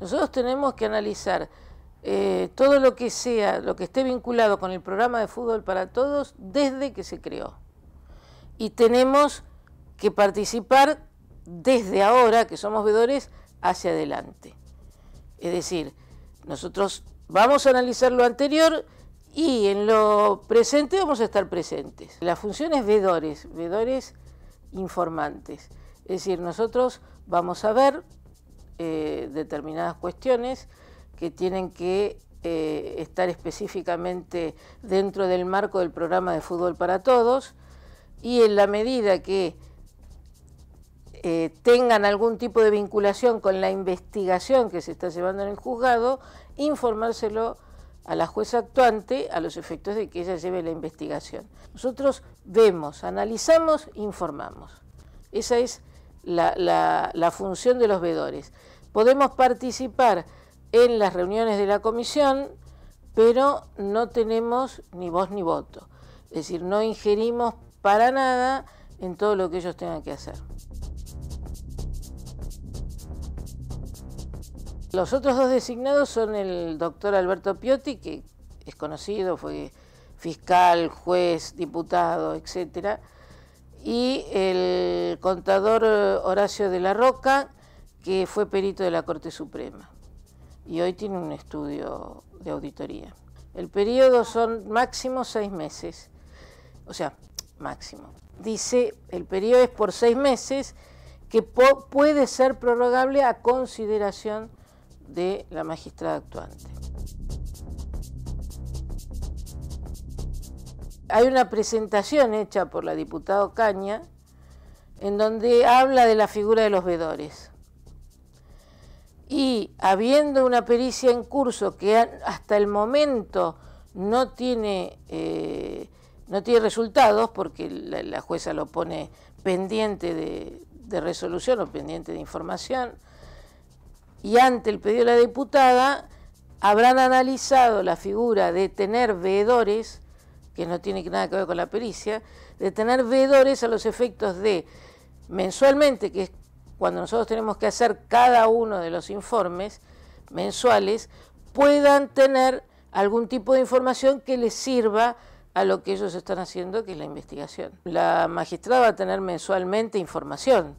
Nosotros tenemos que analizar eh, todo lo que sea, lo que esté vinculado con el programa de fútbol para todos desde que se creó. Y tenemos que participar desde ahora, que somos veedores, hacia adelante. Es decir, nosotros vamos a analizar lo anterior y en lo presente vamos a estar presentes. La función es veedores, veedores informantes. Es decir, nosotros vamos a ver, eh, determinadas cuestiones que tienen que eh, estar específicamente dentro del marco del programa de fútbol para todos y en la medida que eh, tengan algún tipo de vinculación con la investigación que se está llevando en el juzgado, informárselo a la jueza actuante a los efectos de que ella lleve la investigación. Nosotros vemos, analizamos, informamos. Esa es la, función de los veedores. Podemos participar en las reuniones de la comisión, pero no tenemos ni voz ni voto. Es decir, no ingerimos para nada en todo lo que ellos tengan que hacer. Los otros dos designados son el doctor Alberto Piotti, que es conocido, fue fiscal, juez, diputado, etcétera, y el contador eh, Horacio de la Roca, que fue perito de la Corte Suprema y hoy tiene un estudio de auditoría. El periodo son máximo seis meses, o sea, máximo. Dice, el periodo es por seis meses que puede ser prorrogable a consideración de la magistrada actuante. Hay una presentación hecha por la diputada Caña en donde habla de la figura de los veedores Y habiendo una pericia en curso que hasta el momento no tiene, eh, no tiene resultados, porque la, jueza lo pone pendiente de, de resolución o pendiente de información, y ante el pedido de la diputada, habrán analizado la figura de tener veedores que no tiene nada que ver con la pericia, de tener veedores a los efectos de mensualmente, que es cuando nosotros tenemos que hacer cada uno de los informes mensuales, puedan tener algún tipo de información que les sirva a lo que ellos están haciendo, que es la investigación. La magistrada va a tener mensualmente información,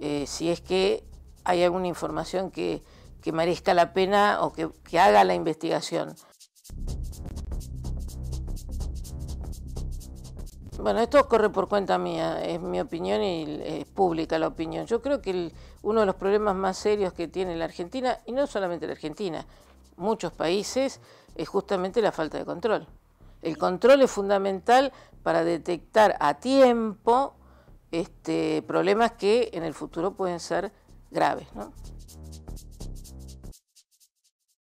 eh, si es que hay alguna información que, merezca la pena o que haga la investigación. Bueno, esto corre por cuenta mía, es mi opinión y es pública la opinión. Yo creo que uno de los problemas más serios que tiene la Argentina, y no solamente la Argentina, muchos países, es justamente la falta de control. El control es fundamental para detectar a tiempo este, problemas que en el futuro pueden ser graves. ¿no?